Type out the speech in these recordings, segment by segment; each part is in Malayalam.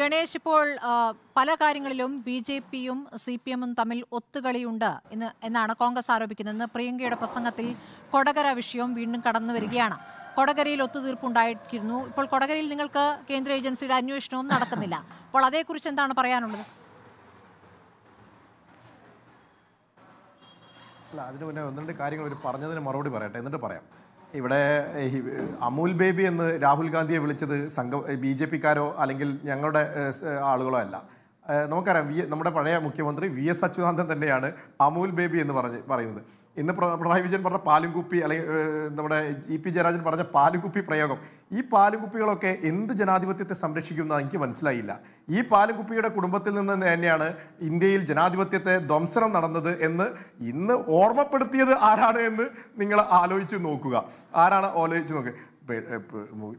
ഗണേഷ് ഇപ്പോൾ പല കാര്യങ്ങളിലും ബി ജെ പിയും സി പി എമ്മും തമ്മിൽ ഒത്തുകളിയുണ്ട് എന്ന് എന്നാണ് കോൺഗ്രസ് ആരോപിക്കുന്നത് പ്രിയങ്കയുടെ പ്രസംഗത്തിൽ കൊടകര വിഷയവും വീണ്ടും കടന്നു വരികയാണ് കൊടകരയിൽ ഒത്തുതീർപ്പുണ്ടായിരിക്കുന്നു ഇപ്പോൾ കൊടകരയിൽ നിങ്ങൾക്ക് കേന്ദ്ര ഏജൻസിയുടെ അന്വേഷണവും നടക്കുന്നില്ല അപ്പോൾ അതേക്കുറിച്ച് എന്താണ് പറയാനുള്ളത് അല്ല അതിന് മുന്നേ ഒന്ന് രണ്ട് കാര്യങ്ങൾ ഒരു പറഞ്ഞതിന് മറുപടി പറയട്ടെ എന്നിട്ട് പറയാം ഇവിടെ അമൂൽ ബേബി എന്ന് രാഹുൽ ഗാന്ധിയെ വിളിച്ചത് സംഘ ബി ജെ പിക്കാരോ അല്ലെങ്കിൽ ഞങ്ങളുടെ ആളുകളോ അല്ല നമുക്കറിയാം നമ്മുടെ പഴയ മുഖ്യമന്ത്രി വി എസ് അച്യുതാനന്ദൻ തന്നെയാണ് അമൂൽ ബേബി എന്ന് പറഞ്ഞ് പറയുന്നത് ഇന്ന് പിണറായി വിജയൻ പറഞ്ഞ പാലും കുപ്പി അല്ലെങ്കിൽ നമ്മുടെ ഇ പി ജയരാജൻ പറഞ്ഞ പാലും കുപ്പി പ്രയോഗം ഈ പാലും കുപ്പികളൊക്കെ എന്ത് ജനാധിപത്യത്തെ സംരക്ഷിക്കുന്ന എനിക്ക് മനസ്സിലായില്ല ഈ പാലും കുപ്പിയുടെ കുടുംബത്തിൽ നിന്ന് തന്നെയാണ് ഇന്ത്യയിൽ ജനാധിപത്യത്തെ ധ്വംസനം നടന്നത് എന്ന് ഇന്ന് ഓർമ്മപ്പെടുത്തിയത് ആരാണ് എന്ന് നിങ്ങൾ ആലോചിച്ച് നോക്കുക ആരാണ് ആലോചിച്ച് നോക്കുക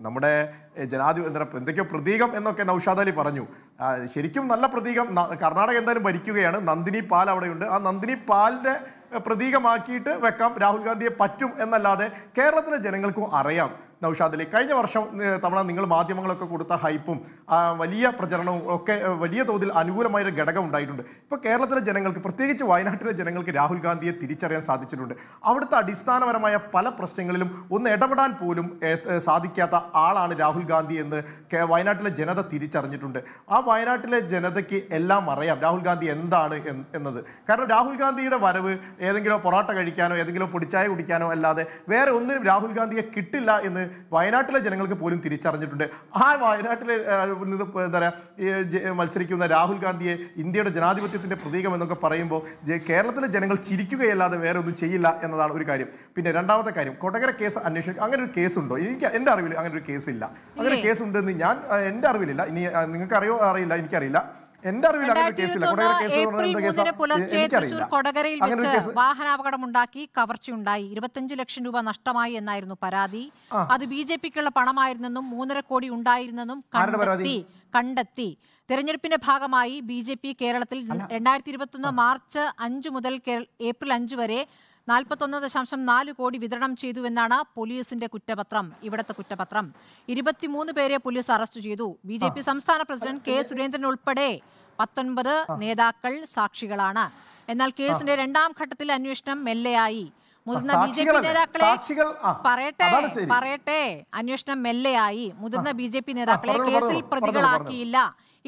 നമ്മുടെ ജനാധിപത്യ എന്താ എന്തൊക്കെയോ പ്രതീകം എന്നൊക്കെ നൌഷാദ് അലി പറഞ്ഞു ശരിക്കും നല്ല പ്രതീകം കർണാടക എന്തായാലും ഭരിക്കുകയാണ് നന്ദിനി പാൽ അവിടെയുണ്ട് ആ നന്ദിനി പാലിൻ്റെ പ്രതീകമാക്കിയിട്ട് വെക്കാം രാഹുൽ ഗാന്ധിയെ പറ്റും എന്നല്ലാതെ കേരളത്തിലെ ജനങ്ങൾക്കും അറിയാം നൌഷാദിലെ കഴിഞ്ഞ വർഷം തവണ നിങ്ങൾ മാധ്യമങ്ങളൊക്കെ കൊടുത്ത ഹൈപ്പും വലിയ പ്രചരണവും ഒക്കെ വലിയ തോതിൽ അനുകൂലമായൊരു ഘടകം ഉണ്ടായിട്ടുണ്ട് ഇപ്പോൾ കേരളത്തിലെ ജനങ്ങൾക്ക് പ്രത്യേകിച്ച് വയനാട്ടിലെ ജനങ്ങൾക്ക് രാഹുൽ ഗാന്ധിയെ തിരിച്ചറിയാൻ സാധിച്ചിട്ടുണ്ട് അവിടുത്തെ അടിസ്ഥാനപരമായ പല പ്രശ്നങ്ങളിലും ഒന്ന് ഇടപെടാൻ പോലും സാധിക്കാത്ത ആളാണ് രാഹുൽ ഗാന്ധി എന്ന് വയനാട്ടിലെ ജനത തിരിച്ചറിഞ്ഞിട്ടുണ്ട് ആ വയനാട്ടിലെ ജനതയ്ക്ക് എല്ലാം അറിയാം രാഹുൽ ഗാന്ധി എന്താണ് എന്നത് കാരണം രാഹുൽ ഗാന്ധിയുടെ വരവ് ഏതെങ്കിലും പൊറോട്ട കഴിക്കാനോ ഏതെങ്കിലും പൊടിച്ചായ കുടിക്കാനോ അല്ലാതെ വേറെ ഒന്നിനും രാഹുൽ ഗാന്ധിയെ കിട്ടില്ല എന്ന് വയനാട്ടിലെ ജനങ്ങൾക്ക് പോലും തിരിച്ചറിഞ്ഞിട്ടുണ്ട് ആ വയനാട്ടിലെ എന്താ പറയുക മത്സരിക്കുന്ന രാഹുൽ ഗാന്ധിയെ ഇന്ത്യയുടെ ജനാധിപത്യത്തിൻ്റെ പ്രതീകം എന്നൊക്കെ പറയുമ്പോൾ കേരളത്തിലെ ജനങ്ങൾ ചിരിക്കുകയല്ലാതെ വേറെ ഒന്നും ചെയ്യില്ല എന്നതാണ് ഒരു കാര്യം പിന്നെ രണ്ടാമത്തെ കാര്യം കൊടകര കേസ് അന്വേഷിക്കും അങ്ങനെ ഒരു കേസ് ഉണ്ടോ എനിക്ക് എൻ്റെ അറിവിൽ അങ്ങനെ ഒരു കേസ് ഇല്ല അങ്ങനെ കേസ് ഉണ്ടെന്ന് ഞാൻ എൻ്റെ അറിവിലില്ല ഇനി നിങ്ങൾക്ക് അറിയോ അറിയില്ല എനിക്കറിയില്ല എന്റെ അറിവിൽ അങ്ങനെ കേസില്ല കൊടകരയിൽ വെച്ച് കവർച്ചയുണ്ടായി ഇരുപത്തിയഞ്ച് ലക്ഷം രൂപ നഷ്ടമായി എന്നായിരുന്നു പരാതി അത് ബി ജെ പിക്കുള്ള പണമായിരുന്നെന്നും മൂന്നര കോടി ഉണ്ടായിരുന്നെന്നും കണ്ടെത്തി കണ്ടെത്തി തെരഞ്ഞെടുപ്പിന്റെ ഭാഗമായി ബി ജെ പി കേരളത്തിൽ രണ്ടായിരത്തി ഇരുപത്തി മാർച്ച് അഞ്ചു മുതൽ ഏപ്രിൽ അഞ്ചു വരെ നാൽപ്പത്തൊന്ന് ദശാംശം നാല് കോടി വിതരണം ചെയ്തുവെന്നാണ് പോലീസിന്റെ കുറ്റപത്രം ഇവിടത്തെ കുറ്റപത്രം ഇരുപത്തിമൂന്ന് പേരെ പോലീസ് അറസ്റ്റ് ചെയ്തു ബി ജെ പി സംസ്ഥാന പ്രസിഡന്റ് കെ സുരേന്ദ്രൻ ഉൾപ്പെടെ പത്തൊൻപത് നേതാക്കൾ സാക്ഷികളാണ് എന്നാൽ കേസിന്റെ രണ്ടാം ഘട്ടത്തിൽ അന്വേഷണം മെല്ലെയായി മുതിർന്ന ബി ജെ പി നേതാക്കളെ പറയട്ടെ പറയട്ടെ അന്വേഷണം മെല്ലെയായി മുതിർന്ന ബി ജെ പി നേതാക്കളെ കേസിൽ പ്രതികളാക്കിയില്ല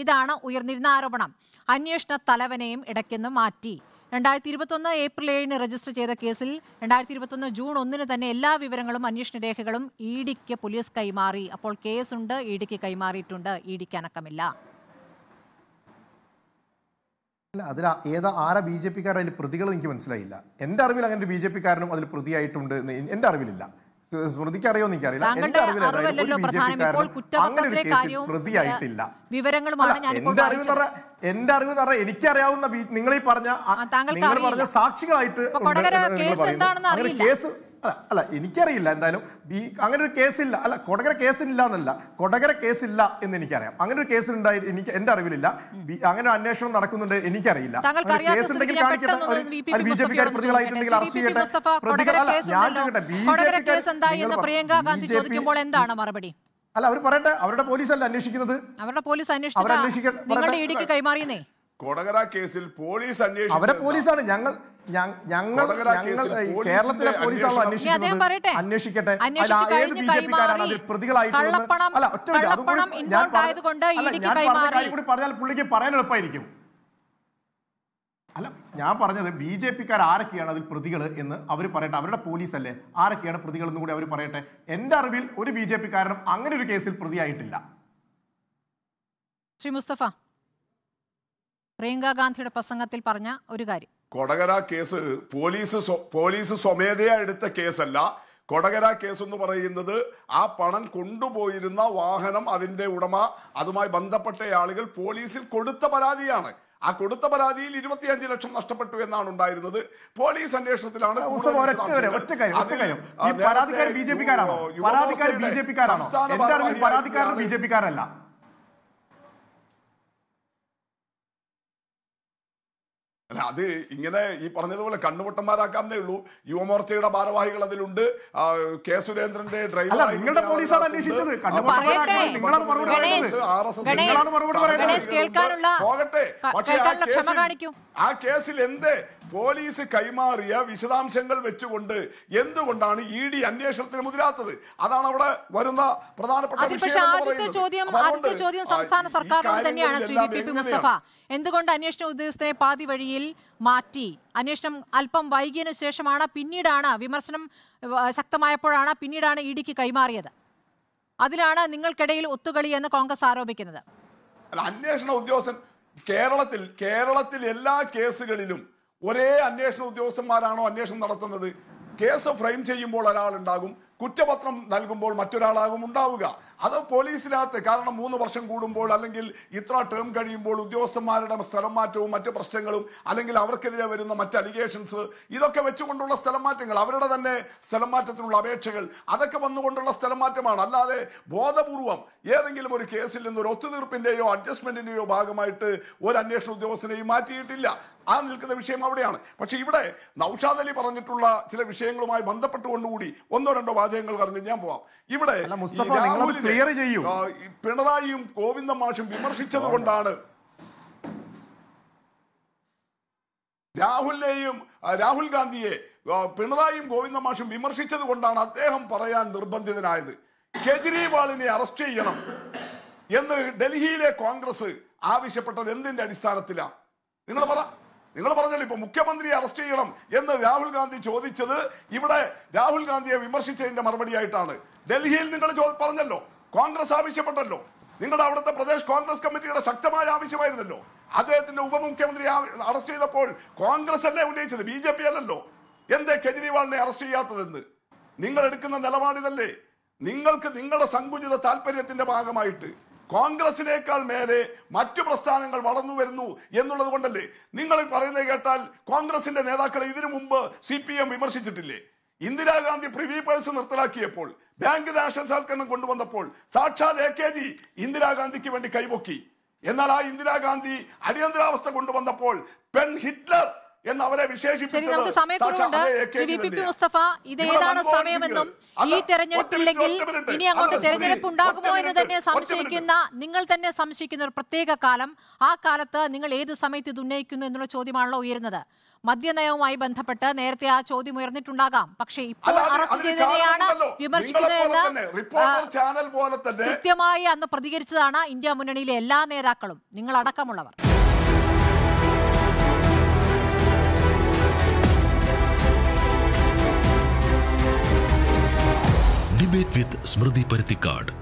ഇതാണ് ഉയർന്നിരുന്ന ആരോപണം അന്വേഷണ തലവനെയും ഇടയ്ക്കെന്ന് മാറ്റി രണ്ടായിരത്തി ഇരുപത്തൊന്ന് ഏപ്രിൽ ഏഴിന് രജിസ്റ്റർ ചെയ്ത കേസിൽ രണ്ടായിരത്തി ഇരുപത്തൊന്ന് ജൂൺ ഒന്നിന് തന്നെ എല്ലാ വിവരങ്ങളും അന്വേഷണ രേഖകളും ഇ ഡിക്ക് പോലീസ് കൈമാറി അപ്പോൾ കേസുണ്ട് ഇ ഡിക്ക് കൈമാറിയിട്ടുണ്ട് ഇ ഡിക്ക് അനക്കമില്ല അതിൽ ഏതാ ആരാ ബി ജെ പിക്കാരും അതിൽ പ്രതികൾ എനിക്ക് മനസ്സിലായില്ല എൻ്റെ അറിവിൽ അങ്ങനെ ഒരു ബി ജെ പിക്കാരനും അതിൽ പ്രതിയായിട്ടുണ്ട് എന്ന് എൻ്റെ അറിവിലില്ല സ്മൃതിക്കറിയോ എനിക്കറിയില്ല എന്റെ അറിവ് എന്ന് പറഞ്ഞാൽ എനിക്കറിയാവുന്ന നിങ്ങൾ ഈ പറഞ്ഞ നിങ്ങൾ പറഞ്ഞ സാക്ഷികളായിട്ട് കേസ് അല്ല അല്ല എനിക്കറിയില്ല എന്തായാലും ബി അങ്ങനെ ഒരു കേസില്ല അല്ല കൊടകര കേസില്ല എന്നല്ല കൊടകര കേസില്ല എന്ന് എനിക്കറിയാം അങ്ങനെ ഒരു കേസിനുണ്ടായി എനിക്ക് എന്റെ അറിവിലില്ല അങ്ങനെ ഒരു അന്വേഷണം നടക്കുന്നുണ്ട് എനിക്കറിയില്ല കേസുണ്ടെങ്കിൽ കാണിക്കട്ടെ ബി ജെ പിക്കാർ പ്രതികളായിട്ടുണ്ടെങ്കിൽ അറസ്റ്റ് ചെയ്യട്ടെ പ്രതികൾ അല്ല ഞാൻ ചോദിക്കട്ടെ ബി ജെ പി മറുപടി അല്ല അവർ പറയട്ടെ അവരുടെ അല്ല അന്വേഷിക്കുന്നത് അവരുടെ പോലീസ് ഇടിക്ക് കൈമാറിയേ കൊടകര കേസിൽ പോലീസ് അന്വേഷിച്ചു അവരെ പോലീസാണ് ഞങ്ങൾ ഞങ്ങൾ ഞങ്ങൾ കേരളത്തിലെ പോലീസാണല്ലോ അന്വേഷിക്കുന്നത് അന്വേഷിക്കട്ടെ ഏത് ബി ജെ പിക്കാരാണ് അതിൽ പ്രതികളായിട്ടുള്ളത് അല്ല ഒറ്റ ഞാൻ കൂടി പറഞ്ഞാൽ പുള്ളിക്ക് പറയാൻ എളുപ്പമായിരിക്കും അല്ല ഞാൻ പറഞ്ഞത് ബി ജെ പിക്കാർ ആരൊക്കെയാണ് അതിൽ പ്രതികൾ എന്ന് അവർ പറയട്ടെ അവരുടെ പോലീസ് അല്ലേ ആരൊക്കെയാണ് പ്രതികൾ എന്ന് കൂടി അവർ പറയട്ടെ എൻ്റെ അറിവിൽ ഒരു ബി ജെ പിക്കാരനും അങ്ങനെ ഒരു കേസിൽ പ്രതിയായിട്ടില്ല ശ്രീ മുസ്തഫ പ്രിയങ്കാ ഗാന്ധിയുടെ പ്രസംഗത്തിൽ പറഞ്ഞ ഒരു കാര്യം കൊടകര കേസ് പോലീസ് പോലീസ് സ്വമേധയാ എടുത്ത കേസല്ല കൊടകര കേസ് എന്ന് പറയുന്നത് ആ പണം കൊണ്ടുപോയിരുന്ന വാഹനം അതിന്റെ ഉടമ അതുമായി ബന്ധപ്പെട്ട ആളുകൾ പോലീസിൽ കൊടുത്ത പരാതിയാണ് ആ കൊടുത്ത പരാതിയിൽ ഇരുപത്തിയഞ്ച് ലക്ഷം നഷ്ടപ്പെട്ടു എന്നാണ് ഉണ്ടായിരുന്നത് പോലീസ് അന്വേഷണത്തിലാണ് സംസ്ഥാന പരാതിക്കാരൻ ബി ജെ പിക്കാരല്ല അല്ല അത് ഇങ്ങനെ ഈ പറഞ്ഞതുപോലെ കണ്ണുപൊട്ടന്മാരാക്കാന്നേ ഉള്ളൂ യുവമോർച്ചയുടെ ഭാരവാഹികൾ അതിലുണ്ട് കെ സുരേന്ദ്രന്റെ ഡ്രൈവർ നിങ്ങളുടെ പോലീസാണ് അന്വേഷിച്ചത് പോകട്ടെ പക്ഷേ ആ കേസിൽ ആ കേസിൽ എന്ത് പോലീസ് കൈമാറിയ വിശദാംശങ്ങൾ വെച്ചുകൊണ്ട് എന്തുകൊണ്ടാണ് ഇ ഡി അന്വേഷണത്തിന് മുതിരാത്തത് അതാണ് അവിടെ വരുന്ന പ്രധാനപ്പെട്ട ചോദ്യം ചോദ്യം സംസ്ഥാന സർക്കാരിനോട് തന്നെയാണ് ശ്രീ മുസ്തഫ എന്തുകൊണ്ട് അന്വേഷണ ഉദ്യോഗസ്ഥനെ പാതി വഴിയിൽ മാറ്റി അന്വേഷണം അല്പം വൈകിയതിനു ശേഷമാണ് പിന്നീടാണ് വിമർശനം ശക്തമായപ്പോഴാണ് പിന്നീടാണ് ഇ ഡിക്ക് കൈമാറിയത് അതിലാണ് നിങ്ങൾക്കിടയിൽ ഒത്തുകളി എന്ന് കോൺഗ്രസ് ആരോപിക്കുന്നത് അന്വേഷണ ഉദ്യോഗസ്ഥൻ കേരളത്തിൽ കേരളത്തിൽ എല്ലാ കേസുകളിലും ഒരേ അന്വേഷണ ഉദ്യോഗസ്ഥന്മാരാണോ അന്വേഷണം നടത്തുന്നത് കേസ് ഫ്രെയിം ചെയ്യുമ്പോൾ ഒരാളുണ്ടാകും കുറ്റപത്രം നൽകുമ്പോൾ മറ്റൊരാളാകും ഉണ്ടാവുക അത് പോലീസിനകത്ത് കാരണം മൂന്ന് വർഷം കൂടുമ്പോൾ അല്ലെങ്കിൽ ഇത്ര ടേം കഴിയുമ്പോൾ ഉദ്യോഗസ്ഥന്മാരുടെ സ്ഥലം മാറ്റവും മറ്റ് പ്രശ്നങ്ങളും അല്ലെങ്കിൽ അവർക്കെതിരെ വരുന്ന മറ്റ് അലിഗേഷൻസ് ഇതൊക്കെ വെച്ചുകൊണ്ടുള്ള സ്ഥലം മാറ്റങ്ങൾ അവരുടെ തന്നെ സ്ഥലം മാറ്റത്തിനുള്ള അപേക്ഷകൾ അതൊക്കെ വന്നുകൊണ്ടുള്ള സ്ഥലം മാറ്റമാണ് അല്ലാതെ ബോധപൂർവം ഏതെങ്കിലും ഒരു കേസിൽ നിന്ന് ഒരു ഒത്തുതീർപ്പിന്റെയോ അഡ്ജസ്റ്റ്മെന്റിന്റെയോ ഭാഗമായിട്ട് ഒരു അന്വേഷണ ഉദ്യോഗസ്ഥനെയും മാറ്റിയിട്ടില്ല ആ നിൽക്കുന്ന വിഷയം അവിടെയാണ് പക്ഷെ ഇവിടെ നൌഷാദ് അലി പറഞ്ഞിട്ടുള്ള ചില വിഷയങ്ങളുമായി ബന്ധപ്പെട്ടുകൊണ്ടുകൂടി ഒന്നോ രണ്ടോ വാചകങ്ങൾ പറഞ്ഞ് ഞാൻ പോവാം ഇവിടെ ക്ലിയർ ചെയ്യൂ പിണറായിയും ഗോവിന്ദ മാഷും വിമർശിച്ചത് കൊണ്ടാണ് രാഹുലിനെയും രാഹുൽ ഗാന്ധിയെ പിണറായിയും ഗോവിന്ദ മാഷും വിമർശിച്ചത് കൊണ്ടാണ് അദ്ദേഹം പറയാൻ നിർബന്ധിതനായത് കെജ്രിവാളിനെ അറസ്റ്റ് ചെയ്യണം എന്ന് ഡൽഹിയിലെ കോൺഗ്രസ് ആവശ്യപ്പെട്ടത് എന്തിന്റെ അടിസ്ഥാനത്തിലാണ് നിങ്ങൾ പറ നിങ്ങൾ പറഞ്ഞല്ലോ ഇപ്പൊ മുഖ്യമന്ത്രിയെ അറസ്റ്റ് ചെയ്യണം എന്ന് രാഹുൽ ഗാന്ധി ചോദിച്ചത് ഇവിടെ രാഹുൽ ഗാന്ധിയെ വിമർശിച്ചതിന്റെ മറുപടിയായിട്ടാണ് ഡൽഹിയിൽ നിങ്ങൾ പറഞ്ഞല്ലോ കോൺഗ്രസ് ആവശ്യപ്പെട്ടല്ലോ നിങ്ങളുടെ അവിടുത്തെ പ്രദേശ് കോൺഗ്രസ് കമ്മിറ്റിയുടെ ശക്തമായ ആവശ്യമായിരുന്നല്ലോ അദ്ദേഹത്തിന്റെ ഉപമുഖ്യമന്ത്രി അറസ്റ്റ് ചെയ്തപ്പോൾ കോൺഗ്രസ് അല്ലേ ഉന്നയിച്ചത് ബി ജെ പി അല്ലല്ലോ എന്തേ കെജ്രിവാളിനെ അറസ്റ്റ് ചെയ്യാത്തതെന്ന് നിങ്ങൾ എടുക്കുന്ന നിലപാടിതല്ലേ നിങ്ങൾക്ക് നിങ്ങളുടെ സങ്കുചിത താല്പര്യത്തിന്റെ ഭാഗമായിട്ട് കോൺഗ്രസിനേക്കാൾ മേലെ മറ്റു പ്രസ്ഥാനങ്ങൾ വളർന്നു വരുന്നു എന്നുള്ളത് കൊണ്ടല്ലേ നിങ്ങൾ പറയുന്നത് കേട്ടാൽ കോൺഗ്രസിന്റെ നേതാക്കളെ ഇതിനു മുമ്പ് സി വിമർശിച്ചിട്ടില്ലേ ഇന്ദിരാഗാന്ധി പ്രിവ്യൂ പേഴ്സ് നിർത്തലാക്കിയപ്പോൾ ബാങ്ക് രാഷ്ട്രസാൽക്കരണം കൊണ്ടുവന്നപ്പോൾ സാക്ഷാത് എ കെ ജി ഇന്ദിരാഗാന്ധിക്ക് വേണ്ടി കൈപൊക്കി എന്നാൽ ആ ഇന്ദിരാഗാന്ധി അടിയന്തരാവസ്ഥ കൊണ്ടുവന്നപ്പോൾ പെൺ ഹിറ്റ്ലർ എന്ന് അവരെ വിശേഷിപ്പിച്ചത് മുസ്തഫ സമയമെന്നും ഈ ഇനി അങ്ങോട്ട് തെരഞ്ഞെടുപ്പ് ഉണ്ടാകുമോ എന്ന് തന്നെ സംശയിക്കുന്ന നിങ്ങൾ തന്നെ സംശയിക്കുന്ന ഒരു പ്രത്യേക കാലം ആ കാലത്ത് നിങ്ങൾ ഏത് സമയത്ത് ഇത് ഉന്നയിക്കുന്നു എന്നുള്ള ചോദ്യമാണല്ലോ ഉയരുന്നത് മദ്യനയവുമായി ബന്ധപ്പെട്ട് നേരത്തെ ആ ചോദ്യം ഉയർന്നിട്ടുണ്ടാകാം പക്ഷേ ഇപ്പോൾ അറസ്റ്റ് ചെയ്തതിനെയാണ് വിമർശിക്കുന്നതെന്ന് കൃത്യമായി അന്ന് പ്രതികരിച്ചതാണ് ഇന്ത്യ മുന്നണിയിലെ എല്ലാ നേതാക്കളും നിങ്ങൾ അടക്കമുള്ളവർ ഡിബേറ്റ് വിത്ത് സ്മൃതി പരുത്തിക്കാട്